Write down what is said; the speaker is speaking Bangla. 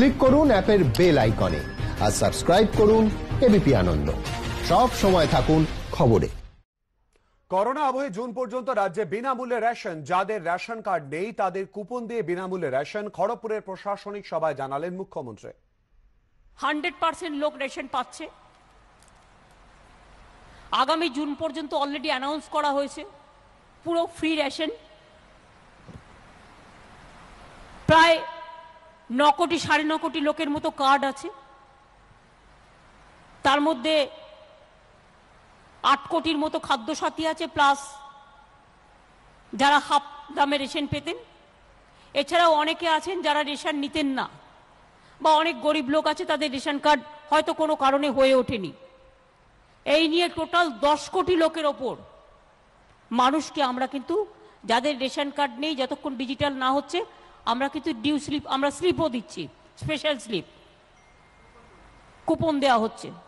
ক্লিক করুন অ্যাপের বেল আইকনে আর সাবস্ক্রাইব করুন এবিপি আনন্দ সব সময় থাকুন খবরে করোনা আবহে জুন পর্যন্ত রাজ্যে বিনামূল্যে রেশন যাদের রেশন কার্ড নেই তাদের কুপন দিয়ে বিনামূল্যে রেশন খড়গপুরের প্রশাসনিক সভায় জানালেন মুখ্যমন্ত্রী হান্ড্রেড পার্সেন্ট লোক রেশন পাচ্ছে আগামী জুন পর্যন্ত অলরেডি অ্যানাউন্স করা হয়েছে পুরো ফ্রি রেশন প্রায় ন কোটি সাড়ে ন কোটি লোকের মতো কার্ড আছে তার মধ্যে আট কোটির মতো খাদ্যসাথী আছে প্লাস যারা হাফ দামে রেশন পেতেন এছাড়াও অনেকে আছেন যারা রেশন নিতেন না বা অনেক গরিব লোক আছে তাদের রেশন কার্ড হয়তো কোনো কারণে হয়ে ওঠেনি এই নিয়ে টোটাল দশ কোটি লোকের ওপর মানুষকে আমরা কিন্তু যাদের রেশন কার্ড নেই যতক্ষণ ডিজিটাল না হচ্ছে আমরা কিন্তু ডিউ স্লিপ আমরা স্লিপও দিচ্ছি স্পেশাল স্লিপ কুপন দেওয়া হচ্ছে